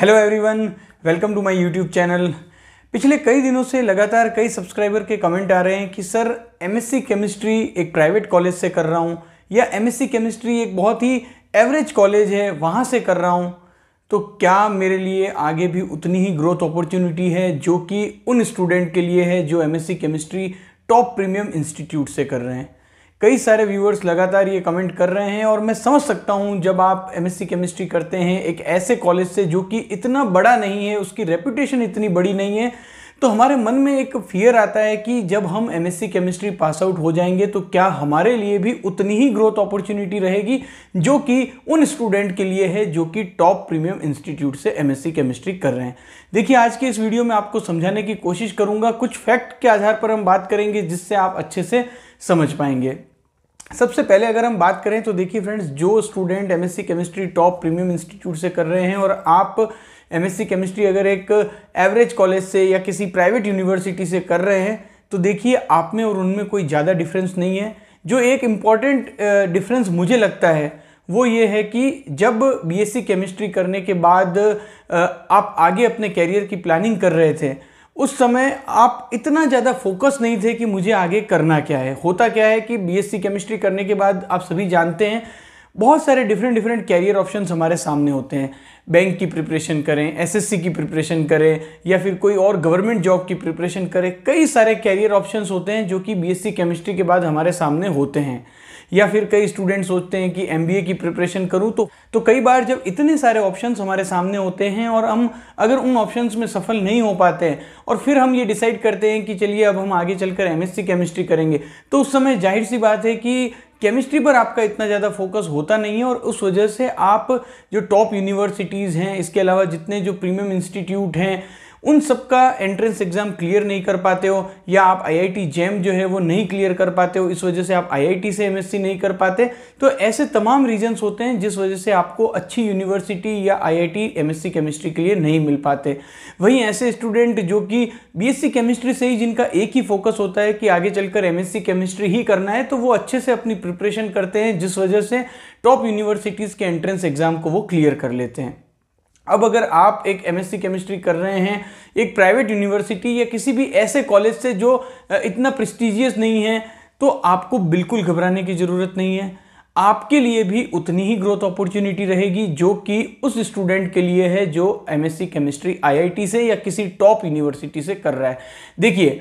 hello everyone welcome to my YouTube channel पिछले कई दिनों से लगातार कई सब्सक्राइबर के कमेंट आ रहे हैं कि सर एमएससी केमिस्ट्री एक प्राइवेट कॉलेज से कर रहा हूँ या एमएससी केमिस्ट्री एक बहुत ही एवरेज कॉलेज है वहाँ से कर रहा हूँ तो क्या मेरे लिए आगे भी उतनी ही ग्रोथ अपॉर्चुनिटी है जो कि उन स्टूडेंट के लिए है जो M chemistry top premium institute से कर रहे हैं कई सारे व्यूअर्स लगातार ये कमेंट कर रहे हैं और मैं समझ सकता हूँ जब आप एम केमिस्ट्री करते हैं एक ऐसे कॉलेज से जो कि इतना बड़ा नहीं है उसकी रेपुटेशन इतनी बड़ी नहीं है तो हमारे मन में एक फियर आता है कि जब हम सी केमिस्ट्री पास आउट हो जाएंगे तो क्या हमारे लिए भी उतनी ही ग्रोथ अपॉर्चुनिटी रहेगी जो कि उन स्टूडेंट के लिए है जो कि टॉप प्रीमियम इंस्टीट्यूट से सी केमिस्ट्री कर रहे हैं देखिए आज के इस वीडियो में आपको समझाने की कोशिश करूंगा कुछ फैक्ट के आधार पर हम बात करेंगे जिससे आप अच्छे से समझ पाएंगे सबसे पहले अगर हम बात करें तो देखिए फ्रेंड्स जो student MSc chemistry top premium institute से कर रहे हैं और आप एमएससी केमिस्ट्री अगर एक एवरेज कॉलेज से या किसी प्राइवेट यूनिवर्सिटी से कर रहे हैं तो देखिए आप में और उनमें कोई ज़्यादा डिफरेंस नहीं है जो एक इम्पॉर्टेंट डिफरेंस मुझे लगता है वो ये है कि जब बीएससी केमिस्ट्री करने के बाद आप आगे अपने कैरियर की प्लानिंग कर रहे थे उस समय आप इतना ज़्यादा फोकस नहीं थे कि मुझे आगे करना क्या है होता क्या है कि बीएससी केमिस्ट्री करने के बाद आप सभी जानते हैं बहुत सारे डिफरेंट डिफरेंट कैरियर ऑप्शन हमारे सामने होते हैं बैंक की प्रिपरेशन करें एसएससी की प्रिपरेशन करें या फिर कोई और गवर्नमेंट जॉब की प्रिपरेशन करें कई सारे कैरियर ऑप्शन होते हैं जो कि बीएससी केमिस्ट्री के बाद हमारे सामने होते हैं या फिर कई स्टूडेंट सोचते हैं कि एम की प्रिपरेशन करूँ तो तो कई बार जब इतने सारे ऑप्शन हमारे सामने होते हैं और हम अगर उन ऑप्शन में सफल नहीं हो पाते हैं और फिर हम ये डिसाइड करते हैं कि चलिए अब हम आगे चलकर एम केमिस्ट्री करेंगे तो उस समय जाहिर सी बात है कि केमिस्ट्री पर आपका इतना ज़्यादा फोकस होता नहीं है और उस वजह से आप जो टॉप यूनिवर्सिटीज़ हैं इसके अलावा जितने जो प्रीमियम इंस्टीट्यूट हैं उन सबका एंट्रेंस एग्जाम क्लियर नहीं कर पाते हो या आप आईआईटी जैम जो है वो नहीं क्लियर कर पाते हो इस वजह से आप आईआईटी से एमएससी नहीं कर पाते तो ऐसे तमाम रीजंस होते हैं जिस वजह से आपको अच्छी यूनिवर्सिटी या आईआईटी एमएससी केमिस्ट्री के लिए नहीं मिल पाते वहीं ऐसे स्टूडेंट जो कि सी केमिस्ट्री से ही जिनका एक ही फोकस होता है कि आगे चलकर सी केमिस्ट्री ही करना है तो वो अच्छे से अपनी प्रिपरेशन करते हैं जिस वजह से टॉप यूनिवर्सिटीज़ के एंट्रेंस एग्जाम को वो क्लियर कर लेते हैं अब अगर आप एक एमएससी केमिस्ट्री कर रहे हैं एक प्राइवेट यूनिवर्सिटी या किसी भी ऐसे कॉलेज से जो इतना प्रेस्टिजियस नहीं है तो आपको बिल्कुल घबराने की ज़रूरत नहीं है आपके लिए भी उतनी ही ग्रोथ अपॉर्चुनिटी रहेगी जो कि उस स्टूडेंट के लिए है जो एमएससी केमिस्ट्री आईआईटी से या किसी टॉप यूनिवर्सिटी से कर रहा है देखिए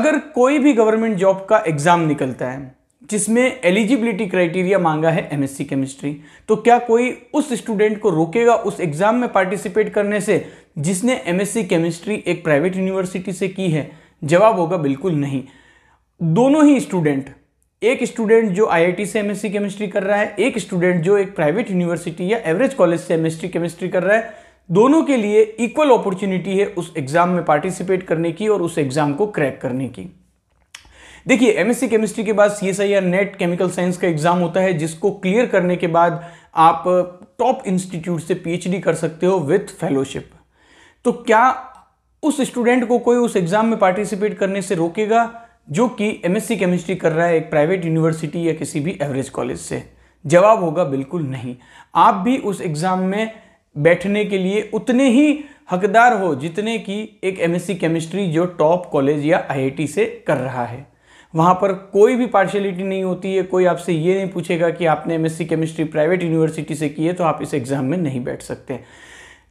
अगर कोई भी गवर्नमेंट जॉब का एग्ज़ाम निकलता है जिसमें एलिजिबिलिटी क्राइटेरिया मांगा है एमएससी केमिस्ट्री तो क्या कोई उस स्टूडेंट को रोकेगा उस एग्ज़ाम में पार्टिसिपेट करने से जिसने एमएससी केमिस्ट्री एक प्राइवेट यूनिवर्सिटी से की है जवाब होगा बिल्कुल नहीं दोनों ही स्टूडेंट एक स्टूडेंट जो आईआईटी से एमएससी केमिस्ट्री कर रहा है एक स्टूडेंट जो एक प्राइवेट यूनिवर्सिटी या एवरेज कॉलेज से एमएससी केमिस्ट्री कर रहा है दोनों के लिए इक्वल अपॉर्चुनिटी है उस एग्ज़ाम में पार्टिसिपेट करने की और उस एग्ज़ाम को क्रैक करने की देखिए एमएससी केमिस्ट्री के बाद सीएसआईआर या नेट केमिकल साइंस का एग्जाम होता है जिसको क्लियर करने के बाद आप टॉप इंस्टीट्यूट से पीएचडी कर सकते हो विथ फेलोशिप तो क्या उस स्टूडेंट को कोई उस एग्जाम में पार्टिसिपेट करने से रोकेगा जो कि एमएससी केमिस्ट्री कर रहा है एक प्राइवेट यूनिवर्सिटी या किसी भी एवरेज कॉलेज से जवाब होगा बिल्कुल नहीं आप भी उस एग्ज़ाम में बैठने के लिए उतने ही हकदार हो जितने की एक एमएससी केमिस्ट्री जो टॉप कॉलेज या आईआईटी से कर रहा है वहाँ पर कोई भी पार्शलिटी नहीं होती है कोई आपसे ये नहीं पूछेगा कि आपने एमएससी केमिस्ट्री प्राइवेट यूनिवर्सिटी से की है तो आप इस एग्ज़ाम में नहीं बैठ सकते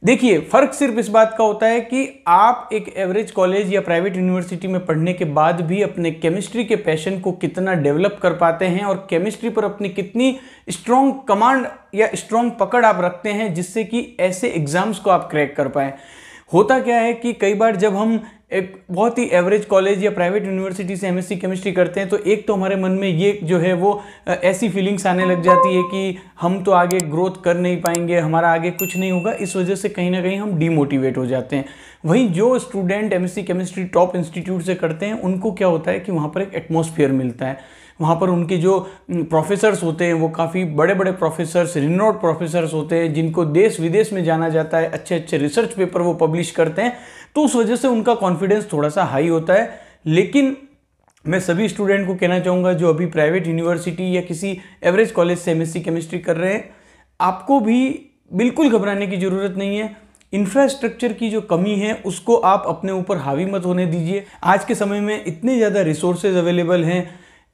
देखिए फ़र्क सिर्फ इस बात का होता है कि आप एक एवरेज कॉलेज या प्राइवेट यूनिवर्सिटी में पढ़ने के बाद भी अपने केमिस्ट्री के पैशन को कितना डेवलप कर पाते हैं और केमिस्ट्री पर अपनी कितनी स्ट्रॉन्ग कमांड या स्ट्रॉन्ग पकड़ आप रखते हैं जिससे कि ऐसे एग्ज़ाम्स को आप क्रैक कर पाएँ होता क्या है कि कई बार जब हम एक बहुत ही एवरेज कॉलेज या प्राइवेट यूनिवर्सिटी से एमएससी केमिस्ट्री करते हैं तो एक तो हमारे मन में ये जो है वो ऐसी फीलिंग्स आने लग जाती है कि हम तो आगे ग्रोथ कर नहीं पाएंगे हमारा आगे कुछ नहीं होगा इस वजह से कहीं ना कहीं हम डीमोटिवेट हो जाते हैं वहीं जो student MSc chemistry top institute से करते हैं उनको क्या होता है कि वहाँ पर एक एटमोसफियर मिलता है वहाँ पर उनके जो प्रोफेसर्स होते हैं वो काफ़ी बड़े बड़े प्रोफेसर्स रिनोड प्रोफेसर्स होते हैं जिनको देश विदेश में जाना जाता है अच्छे अच्छे रिसर्च पेपर वो पब्लिश करते हैं तो उस वजह से उनका कॉन्फिडेंस थोड़ा सा हाई होता है लेकिन मैं सभी स्टूडेंट को कहना चाहूँगा जो अभी प्राइवेट यूनिवर्सिटी या किसी एवरेज कॉलेज से एम केमिस्ट्री कर रहे हैं आपको भी बिल्कुल घबराने की ज़रूरत नहीं है इंफ्रास्ट्रक्चर की जो कमी है उसको आप अपने ऊपर हावी मत होने दीजिए आज के समय में इतने ज़्यादा रिसोर्सेज अवेलेबल हैं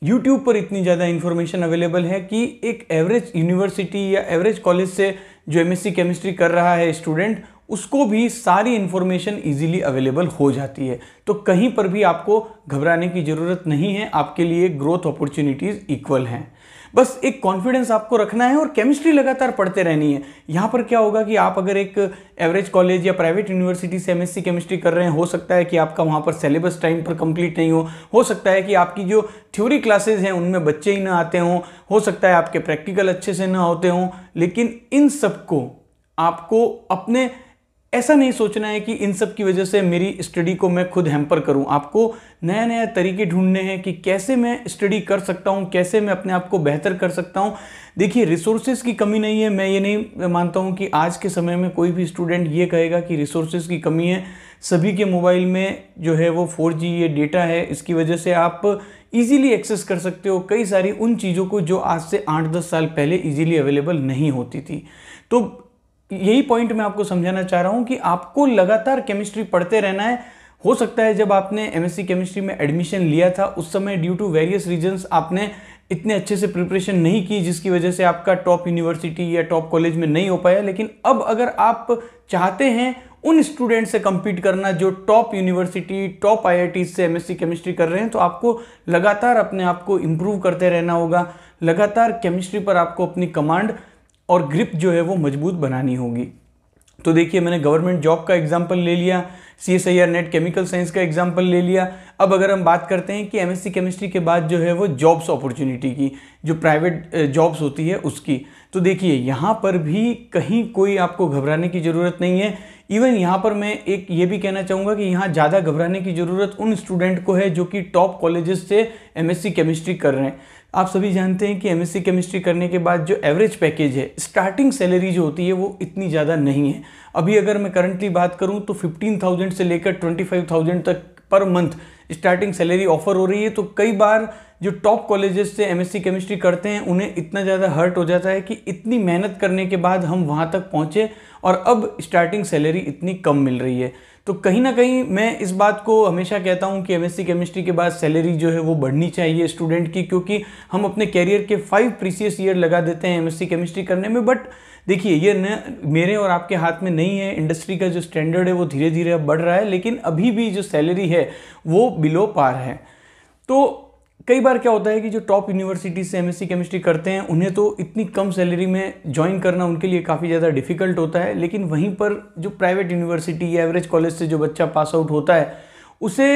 यूट्यूब पर इतनी ज़्यादा इन्फॉर्मेशन अवेलेबल है कि एक एवरेज यूनिवर्सिटी या एवरेज कॉलेज से जो एमएससी केमिस्ट्री कर रहा है स्टूडेंट उसको भी सारी इन्फॉर्मेशन इजीली अवेलेबल हो जाती है तो कहीं पर भी आपको घबराने की ज़रूरत नहीं है आपके लिए ग्रोथ अपॉर्चुनिटीज़ इक्वल हैं बस एक कॉन्फिडेंस आपको रखना है और केमिस्ट्री लगातार पढ़ते रहनी है यहाँ पर क्या होगा कि आप अगर एक एवरेज कॉलेज या प्राइवेट यूनिवर्सिटी से एमएससी केमिस्ट्री कर रहे हैं हो सकता है कि आपका वहाँ पर सिलेबस टाइम पर कंप्लीट नहीं हो हो सकता है कि आपकी जो थ्योरी क्लासेज हैं उनमें बच्चे ही ना आते हों हो सकता है आपके प्रैक्टिकल अच्छे से ना होते हों लेकिन इन सबको आपको अपने ऐसा नहीं सोचना है कि इन सब की वजह से मेरी स्टडी को मैं खुद हैम्पर करूं आपको नया नया तरीके ढूंढने हैं कि कैसे मैं स्टडी कर सकता हूं कैसे मैं अपने आप को बेहतर कर सकता हूं देखिए रिसोर्सेज की कमी नहीं है मैं ये नहीं मानता हूं कि आज के समय में कोई भी स्टूडेंट ये कहेगा कि रिसोर्सेज की कमी है सभी के मोबाइल में जो है वो फोर ये डेटा है इसकी वजह से आप ईजिली एक्सेस कर सकते हो कई सारी उन चीज़ों को जो आज से आठ दस साल पहले ईजिली अवेलेबल नहीं होती थी तो यही पॉइंट मैं आपको समझाना चाह रहा हूँ कि आपको लगातार केमिस्ट्री पढ़ते रहना है हो सकता है जब आपने एमएससी केमिस्ट्री में एडमिशन लिया था उस समय ड्यू टू वेरियस रीजंस आपने इतने अच्छे से प्रिपरेशन नहीं की जिसकी वजह से आपका टॉप यूनिवर्सिटी या टॉप कॉलेज में नहीं हो पाया लेकिन अब अगर आप चाहते हैं उन स्टूडेंट से कम्पीट करना जो टॉप यूनिवर्सिटी टॉप आई से एम केमिस्ट्री कर रहे हैं तो आपको लगातार अपने आप को इम्प्रूव करते रहना होगा लगातार केमिस्ट्री पर आपको अपनी कमांड और ग्रिप जो है वो मजबूत बनानी होगी तो देखिए मैंने गवर्नमेंट जॉब का एग्जाम्पल ले लिया C S I R NET chemical science का एग्जाम्पल ले लिया अब अगर हम बात करते हैं कि एमएससी केमिस्ट्री के बाद जो है वो जॉब्स अपॉर्चुनिटी की जो प्राइवेट जॉब्स होती है उसकी तो देखिए यहाँ पर भी कहीं कोई आपको घबराने की ज़रूरत नहीं है इवन यहाँ पर मैं एक ये भी कहना चाहूँगा कि यहाँ ज़्यादा घबराने की ज़रूरत उन स्टूडेंट को है जो कि टॉप कॉलेज से एमएससी केमिस्ट्री कर रहे हैं आप सभी जानते हैं कि एमएससी केमिस्ट्री करने के बाद जो एवरेज पैकेज है स्टार्टिंग सैलरी जो होती है वो इतनी ज़्यादा नहीं है अभी अगर मैं करंटली बात करूँ तो 15,000 से लेकर 25,000 तक per month starting salary offer हो रही है तो कई बार जो टॉप कॉलेजेस से एमएससी केमिस्ट्री करते हैं उन्हें इतना ज़्यादा हर्ट हो जाता है कि इतनी मेहनत करने के बाद हम वहाँ तक पहुँचे और अब स्टार्टिंग सैलरी इतनी कम मिल रही है तो कहीं ना कहीं मैं इस बात को हमेशा कहता हूँ कि एमएससी केमिस्ट्री के बाद सैलरी जो है वो बढ़नी चाहिए स्टूडेंट की क्योंकि हम अपने कैरियर के फाइव प्रीसियस ईयर लगा देते हैं एमएससी केमिस्ट्री करने में बट देखिए ये न मेरे और आपके हाथ में नहीं है इंडस्ट्री का जो स्टैंडर्ड है वो धीरे धीरे अब बढ़ रहा है लेकिन अभी भी जो सैलरी है वो बिलो पार है तो कई बार क्या होता है कि जो टॉप यूनिवर्सिटी से एमएससी केमिस्ट्री करते हैं उन्हें तो इतनी कम सैलरी में ज्वाइन करना उनके लिए काफ़ी ज़्यादा डिफिकल्ट होता है लेकिन वहीं पर जो प्राइवेट यूनिवर्सिटी या एवरेज कॉलेज से जो बच्चा पास आउट होता है उसे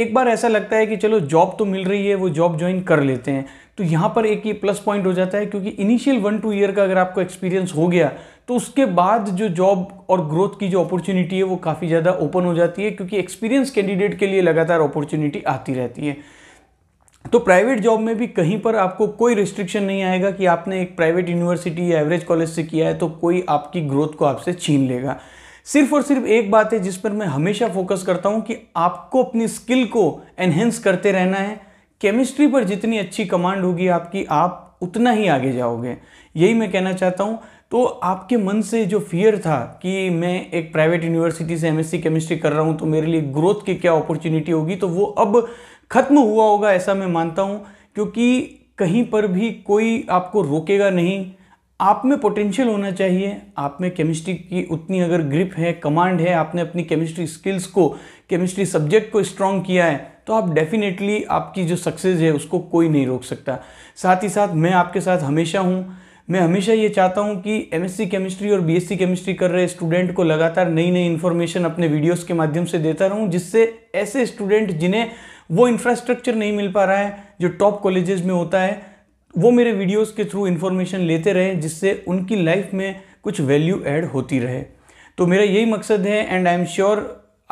एक बार ऐसा लगता है कि चलो जॉब तो मिल रही है वो जॉब ज्वाइन कर लेते हैं तो यहाँ पर एक ये प्लस पॉइंट हो जाता है क्योंकि इनिशियल वन टू ईयर का अगर आपको एक्सपीरियंस हो गया तो उसके बाद जो जॉब और ग्रोथ की जो अपॉर्चुनिटी है वो काफ़ी ज़्यादा ओपन हो जाती है क्योंकि एक्सपीरियंस कैंडिडेट के लिए लगातार अपॉर्चुनिटी आती रहती है तो प्राइवेट जॉब में भी कहीं पर आपको कोई रिस्ट्रिक्शन नहीं आएगा कि आपने एक प्राइवेट यूनिवर्सिटी या एवरेज कॉलेज से किया है तो कोई आपकी ग्रोथ को आपसे छीन लेगा सिर्फ और सिर्फ एक बात है जिस पर मैं हमेशा फोकस करता हूँ कि आपको अपनी स्किल को एनहेंस करते रहना है केमिस्ट्री पर जितनी अच्छी कमांड होगी आपकी आप उतना ही आगे जाओगे यही मैं कहना चाहता हूँ तो आपके मन से जो फियर था कि मैं एक प्राइवेट यूनिवर्सिटी से एमएससी केमिस्ट्री कर रहा हूँ तो मेरे लिए ग्रोथ की क्या अपॉर्चुनिटी होगी तो वो अब खत्म हुआ होगा ऐसा मैं मानता हूँ क्योंकि कहीं पर भी कोई आपको रोकेगा नहीं आप में पोटेंशियल होना चाहिए आप में केमिस्ट्री की उतनी अगर ग्रिप है कमांड है आपने अपनी केमिस्ट्री स्किल्स को केमिस्ट्री सब्जेक्ट को स्ट्रॉन्ग किया है तो आप डेफिनेटली आपकी जो सक्सेस है उसको कोई नहीं रोक सकता साथ ही साथ मैं आपके साथ हमेशा हूँ मैं हमेशा ये चाहता हूँ कि एम केमिस्ट्री और बी केमिस्ट्री कर रहे स्टूडेंट को लगातार नई नई इन्फॉर्मेशन अपने वीडियोज़ के माध्यम से देता रहूँ जिससे ऐसे स्टूडेंट जिन्हें वो इंफ्रास्ट्रक्चर नहीं मिल पा रहा है जो टॉप कॉलेजेस में होता है वो मेरे वीडियोस के थ्रू इन्फॉर्मेशन लेते रहे जिससे उनकी लाइफ में कुछ वैल्यू ऐड होती रहे तो मेरा यही मकसद है एंड आई एम श्योर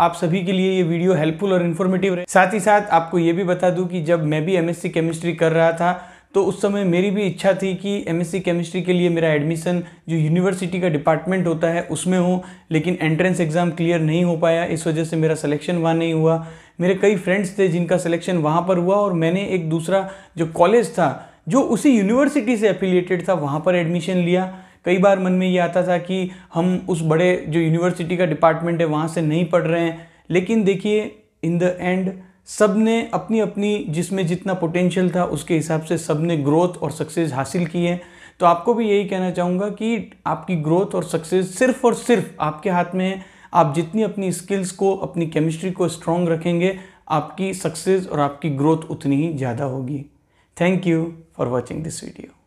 आप सभी के लिए ये वीडियो हेल्पफुल और इन्फॉर्मेटिव रहे साथ ही साथ आपको ये भी बता दूं कि जब मैं भी एमएससी केमिस्ट्री कर रहा था तो उस समय मेरी भी इच्छा थी कि एमएससी केमिस्ट्री के लिए मेरा एडमिशन जो यूनिवर्सिटी का डिपार्टमेंट होता है उसमें हो लेकिन एंट्रेंस एग्ज़ाम क्लियर नहीं हो पाया इस वजह से मेरा सिलेक्शन वहाँ नहीं हुआ मेरे कई फ्रेंड्स थे जिनका सिलेक्शन वहाँ पर हुआ और मैंने एक दूसरा जो कॉलेज था जो उसी यूनिवर्सिटी से एफिलिएटेड था वहाँ पर एडमिशन लिया कई बार मन में ये आता था कि हम उस बड़े जो यूनिवर्सिटी का डिपार्टमेंट है वहाँ से नहीं पढ़ रहे हैं लेकिन देखिए इन द एंड सब ने अपनी अपनी जिसमें जितना पोटेंशियल था उसके हिसाब से सब ने ग्रोथ और सक्सेस हासिल की है तो आपको भी यही कहना चाहूँगा कि आपकी ग्रोथ और सक्सेस सिर्फ और सिर्फ आपके हाथ में है आप जितनी अपनी स्किल्स को अपनी केमिस्ट्री को स्ट्रॉन्ग रखेंगे आपकी सक्सेस और आपकी ग्रोथ उतनी ही ज़्यादा होगी thank you for watching this video